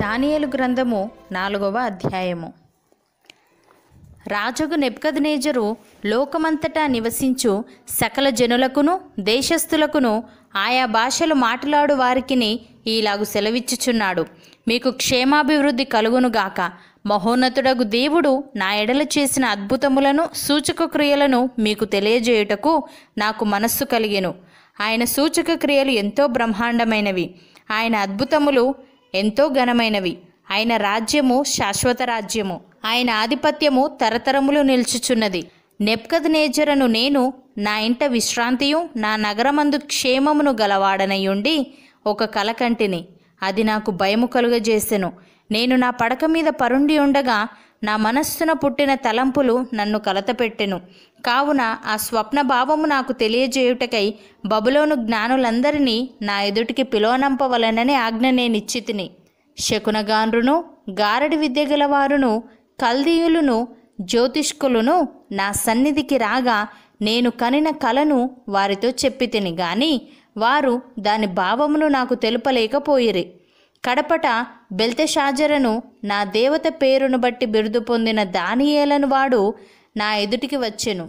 దానియలు గ్రంథము నాలుగవ అధ్యాయము రాజుగు నేజరు లోకమంతటా నివసించు సకల జనులకును దేశస్థులకును ఆయా భాషలు మాట్లాడు వారికిని ఈలాగు సెలవిచ్చుచున్నాడు మీకు క్షేమాభివృద్ధి కలుగునుగాక మహోన్నతుడగు దేవుడు నా ఎడల చేసిన అద్భుతములను సూచక క్రియలను మీకు తెలియజేయుటకు నాకు మనస్సు కలిగెను ఆయన సూచక క్రియలు ఎంతో బ్రహ్మాండమైనవి ఆయన అద్భుతములు ఎంతో ఘనమైనవి ఆయన రాజ్యము శాశ్వత రాజ్యము ఆయన ఆధిపత్యము తరతరములు నిలుచుచున్నది నెప్కద్ నేజరను నేను నా ఇంట విశ్రాంతియు నా నగరమందు క్షేమమును గలవాడనయుండి ఒక కలకంటిని అది నాకు భయము కలుగజేసెను నేను నా పడక మీద పరుండి ఉండగా నా మనస్సున పుట్టిన తలంపులు నన్ను కలతపెట్టెను కావున ఆ స్వప్న భావము నాకు తెలియజేయుటకై బబులోను జ్ఞానులందరినీ నా ఎదుటికి పిలోనంపవలనని ఆజ్ఞ నేనిచ్చితిని శకునగాన్రును గారడి విద్య గలవారును కల్దీయులును జ్యోతిష్కులను నా సన్నిధికి రాగా నేను కనిన కలను వారితో చెప్పితిని గాని వారు దాని భావమును నాకు తెలుపలేకపోయిరి కడపట బెల్తెషాజరను నా దేవత పేరును బట్టి బిరుదు పొందిన దానియేలను వాడు నా ఎదుటికి వచ్చెను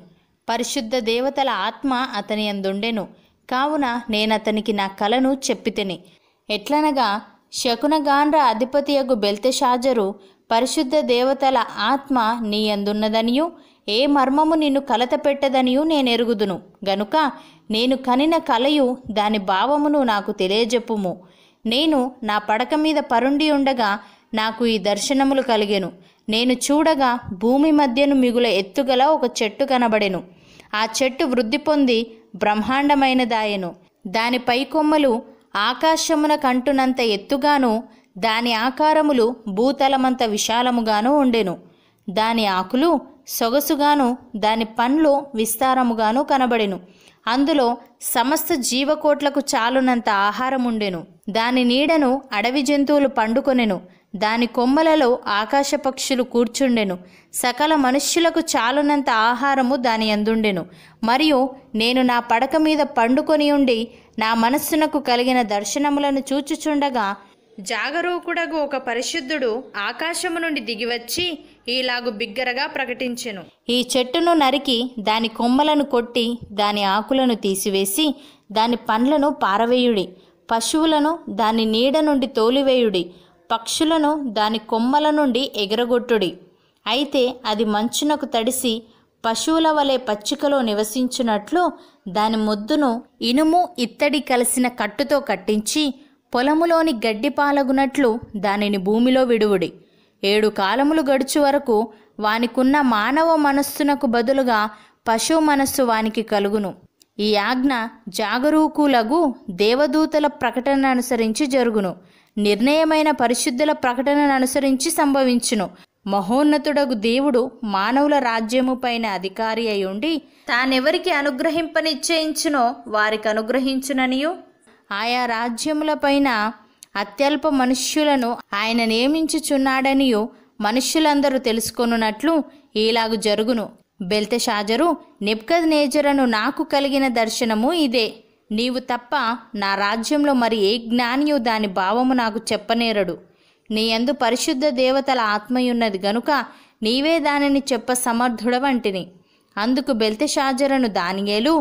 పరిశుద్ధ దేవతల ఆత్మ అతని అందుండెను కావున నేనతనికి నా కలను చెప్పితిని ఎట్లనగా శకునగాండ్ర అధిపతియగు బెల్తెషాజరు పరిశుద్ధ దేవతల ఆత్మ నీ అందున్నదనియు ఏ మర్మము నిన్ను కలత నేను నేనెరుగుదును గనుక నేను కనిన కలయు దాని భావమును నాకు తెలియజెప్పుము నేను నా పడక మీద పరుండి ఉండగా నాకు ఈ దర్శనములు కలిగెను నేను చూడగా భూమి మధ్యను మిగుల ఎత్తుగల ఒక చెట్టు కనబడెను ఆ చెట్టు వృద్ధి పొంది బ్రహ్మాండమైనదాయెను దాని పైకొమ్మలు ఆకాశమున కంటునంత ఎత్తుగాను దాని ఆకారములు భూతలమంత విశాలముగాను ఉండెను దాని ఆకులు సొగసుగాను దాని పండ్లు విస్తారముగాను కనబడెను అందులో సమస్త జీవకోట్లకు చాలునంత ఆహారం ఉండెను దాని నీడను అడవి జంతువులు పండుకొనెను దాని కొమ్మలలో ఆకాశ పక్షులు కూర్చుండెను సకల మనుష్యులకు చాలునంత ఆహారము దాని అందుండెను మరియు నేను నా పడక మీద పండుకొని ఉండి నా మనస్సునకు కలిగిన దర్శనములను చూచుచుండగా జాగరూకుడగు ఒక పరిశుద్ధుడు ఆకాశము నుండి దిగివచ్చి ఈలాగు బిగ్గరగా ప్రకటించెను ఈ చెట్టును నరికి దాని కొమ్మలను కొట్టి దాని ఆకులను తీసివేసి దాని పండ్లను పారవేయుడి పశువులను దాని నీడ నుండి తోలివేయుడి పక్షులను దాని కొమ్మల నుండి ఎగరగొట్టుడి అయితే అది మంచునకు తడిసి పశువుల వలె పచ్చికలో నివసించినట్లు దాని మొద్దును ఇనుము ఇత్తడి కలిసిన కట్టుతో కట్టించి పొలములోని గడ్డి పాలగునట్లు దానిని భూమిలో విడువుడి ఏడు కాలములు గడుచు వరకు వానికున్న మానవ మనస్సునకు బదులుగా పశు మనస్సు వానికి కలుగును ఈ ఆజ్ఞ జాగరూకులగు దేవదూతల ప్రకటన అనుసరించి జరుగును నిర్ణయమైన పరిశుద్ధుల ప్రకటనను అనుసరించి సంభవించును మహోన్నతుడగు దేవుడు మానవుల రాజ్యము పైన అధికారి అయి ఉండి తానెవరికి అనుగ్రహింపనిశ్చయించునో వారికి అనుగ్రహించుననియు ఆయా రాజ్యముల పైన అత్యల్ప మనుష్యులను ఆయన నియమించుచున్నాడనియు మనుష్యులందరూ తెలుసుకొనున్నట్లు ఈలాగు జరుగును బెల్తషాజరు నిబ్కద్ నేజరను నాకు కలిగిన దర్శనము ఇదే నీవు తప్ప నా రాజ్యంలో మరి ఏ జ్ఞానియు దాని భావము నాకు చెప్పనేరడు నీ యందు పరిశుద్ధ దేవతల ఆత్మయున్నది గనుక నీవే దానిని చెప్ప సమర్థుడవంటిని అందుకు బెల్తషాజరను దానియేలు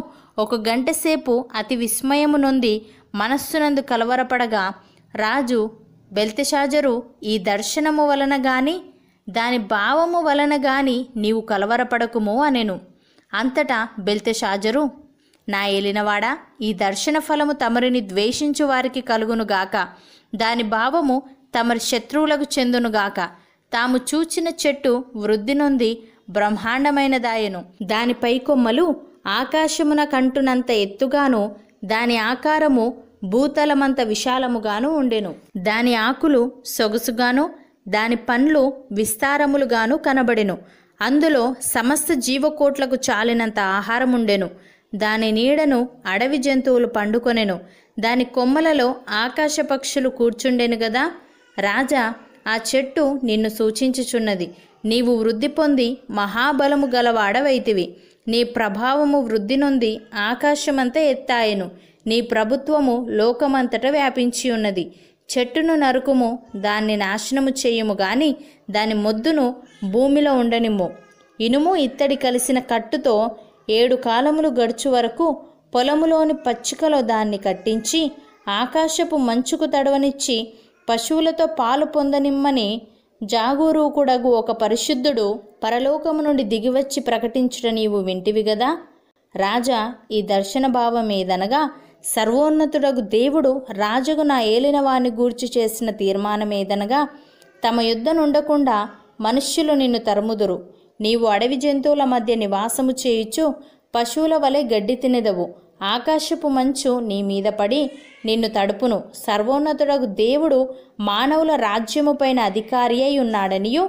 ఒక గంట సేపు అతి విస్మయము నొంది మనస్సునందు కలవరపడగా రాజు బెల్తెషాజరు ఈ దర్శనము వలన గాని దాని భావము వలన గాని నీవు కలవరపడకుము అనెను అంతటా బెల్తెషాజరు నా ఏలినవాడా ఈ దర్శన ఫలము తమరిని ద్వేషించు వారికి కలుగునుగాక దాని భావము తమరి శత్రువులకు చెందునుగాక తాము చూచిన చెట్టు వృద్ధి నొంది బ్రహ్మాండమైనదాయను దానిపై కొమ్మలు ఆకాశమున కంటునంత ఎత్తుగాను దాని ఆకారము భూతలమంత విశాలముగాను ఉండెను దాని ఆకులు సొగసుగాను దాని పండ్లు విస్తారములుగాను కనబడెను అందులో సమస్త జీవకోట్లకు చాలినంత ఆహారం ఉండెను దాని నీడను అడవి జంతువులు పండుకొనెను దాని కొమ్మలలో ఆకాశ పక్షులు కూర్చుండెను గదా రాజా ఆ చెట్టు నిన్ను సూచించుచున్నది నీవు వృద్ధి పొంది మహాబలము గలవాడవైతివి నీ ప్రభావము వృద్ధి నొంది ఆకాశమంతా ఎత్తాయెను నీ ప్రభుత్వము లోకమంతట వ్యాపించి ఉన్నది చెట్టును నరుకుము దాన్ని నాశనము చేయుము గాని దాని మొద్దును భూమిలో ఉండనిమ్ము ఇనుము ఇత్తడి కలిసిన కట్టుతో ఏడు కాలములు గడుచు వరకు పొలములోని పచ్చికలో దాన్ని కట్టించి ఆకాశపు మంచుకు తడవనిచ్చి పశువులతో పాలు పొందనిమ్మని జాగూరుకుడగు ఒక పరిశుద్ధుడు పరలోకము నుండి దిగివచ్చి ప్రకటించుట నీవు వింటివి గదా రాజా ఈ దర్శన భావం ఏదనగా సర్వోన్నతుడగు దేవుడు రాజుకు నా ఏలినవాని గూర్చి చేసిన తీర్మానమేదనగా తమ యుద్ధనుండకుండా మనుష్యులు నిన్ను తరుముదురు నీవు అడవి జంతువుల మధ్య నివాసము చేయుచు పశువుల వలె గడ్డి తినెదవు ఆకాశపు మంచు నీ మీద పడి నిన్ను తడుపును సర్వోన్నతుడకు దేవుడు మానవుల రాజ్యము పైన అధికారి అయి ఉన్నాడనియు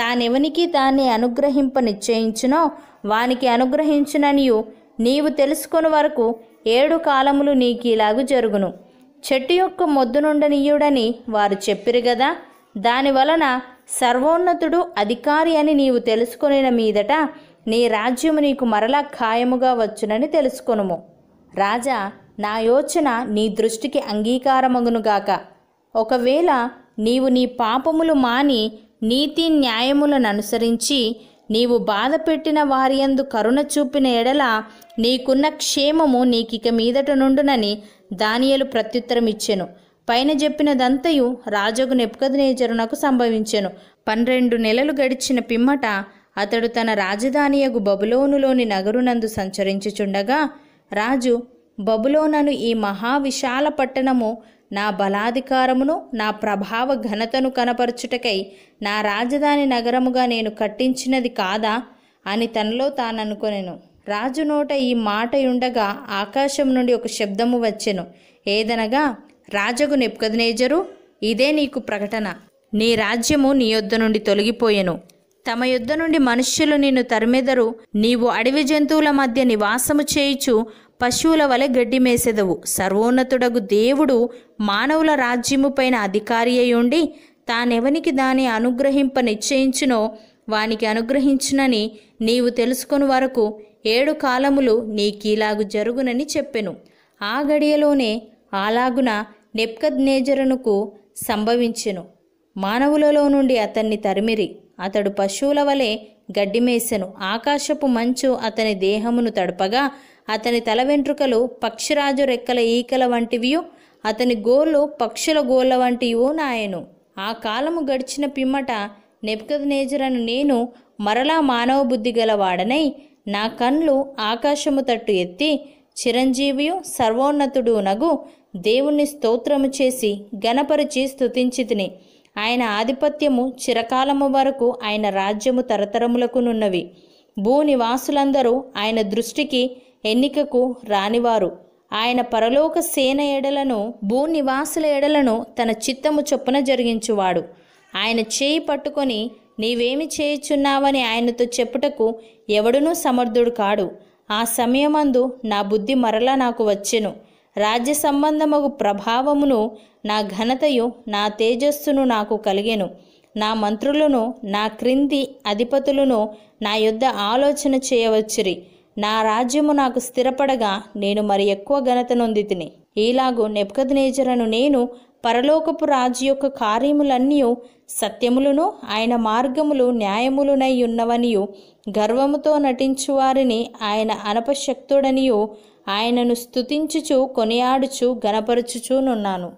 తానెవనికి తాన్ని అనుగ్రహింప నిశ్చయించునో వానికి అనుగ్రహించుననియు నీవు తెలుసుకొని వరకు ఏడు కాలములు నీకీలాగు జరుగును చెట్టు యొక్క మొద్దునుండనీయుడని వారు చెప్పిరు గదా దానివలన సర్వోన్నతుడు అధికారి అని నీవు తెలుసుకొనిన మీదట నీ రాజ్యము నీకు మరలా ఖాయముగా వచ్చునని తెలుసుకొనుము రాజా నా యోచన నీ దృష్టికి అంగీకారమగునుగాక ఒకవేళ నీవు నీ పాపములు మాని నీతి న్యాయములను అనుసరించి నీవు బాధ పెట్టిన వారియందు కరుణ చూపిన ఎడల నీకున్న క్షేమము నీకిక మీదట నుండునని దానియలు ప్రత్యుత్తరం ఇచ్చెను పైన చెప్పినదంతయు రాజగు నెప్పుకదనేజరునకు సంభవించెను పన్నెండు నెలలు గడిచిన పిమ్మట అతడు తన రాజధానియగు బబులోనులోని నగరునందు సంచరించుచుండగా రాజు బబులోనను ఈ మహావిశాల పట్టణము నా బలాధికారమును నా ప్రభావ ఘనతను కనపరుచుటకై నా రాజధాని నగరముగా నేను కట్టించినది కాదా అని తనలో తాననుకొనెను రాజు నోట ఈ మాట ఉండగా ఆకాశం నుండి ఒక శబ్దము వచ్చెను ఏదనగా రాజగు నెప్కదనేజరు ఇదే నీకు ప్రకటన నీ రాజ్యము నీ యొద్ద నుండి తొలగిపోయెను తమ యొద్ద నుండి మనుష్యులు నిన్ను తరిమెదరు నీవు అడవి జంతువుల మధ్య నివాసము చేయుచు పశువుల వలె గడ్డి మేసెదవు సర్వోన్నతుడగు దేవుడు మానవుల రాజ్యము పైన అధికారి అయ్యుండి తానెవనికి దాని అనుగ్రహింప నిశ్చయించినో వానికి అనుగ్రహించినని నీవు తెలుసుకుని వరకు ఏడు కాలములు నీకీలాగు జరుగునని చెప్పెను ఆ గడియలోనే అలాగున నెప్కద్నేజరునుకు సంభవించెను మానవులలో నుండి అతన్ని తరిమిరి అతడు పశువుల వలె గడ్డిమేసెను ఆకాశపు మంచు అతని దేహమును తడపగా అతని తల వెంట్రుకలు పక్షిరాజు రెక్కల ఈకల వంటివియు అతని గోళ్ళు పక్షుల గోళ్ళ వంటివో నాయను ఆ కాలము గడిచిన పిమ్మట నేజరను నేను మరలా మానవ బుద్ధి గలవాడనై నా కండ్లు ఆకాశము తట్టు ఎత్తి చిరంజీవియు సర్వోన్నతుడు నగు దేవుణ్ణి స్తోత్రము చేసి గణపరిచి స్తుతించితిని ఆయన ఆధిపత్యము చిరకాలము వరకు ఆయన రాజ్యము తరతరములకు నున్నవి భూనివాసులందరూ ఆయన దృష్టికి ఎన్నికకు రానివారు ఆయన పరలోక సేన ఎడలను భూనివాసుల ఎడలను తన చిత్తము చొప్పున జరిగించువాడు ఆయన చేయి పట్టుకొని నీవేమి చేయుచున్నావని ఆయనతో చెప్పుటకు ఎవడునూ సమర్థుడు కాడు ఆ సమయమందు నా బుద్ధి మరలా నాకు వచ్చెను రాజ్య సంబంధముగు ప్రభావమును నా ఘనతయు నా తేజస్సును నాకు కలిగెను నా మంత్రులను నా క్రింది అధిపతులను నా యుద్ధ ఆలోచన చేయవచ్చురి నా రాజ్యము నాకు స్థిరపడగా నేను మరి ఎక్కువ ఘనత నొందితిని ఈలాగు నెప్కద్నేజరను నేను పరలోకపు రాజు యొక్క కార్యములన్నీ సత్యములను ఆయన మార్గములు న్యాయములునై ఉన్నవనియు గర్వముతో నటించువారిని ఆయన అనపశక్తుడనియు ఆయనను స్థుతించుచు కొనియాడుచు గనపరుచుచూనున్నాను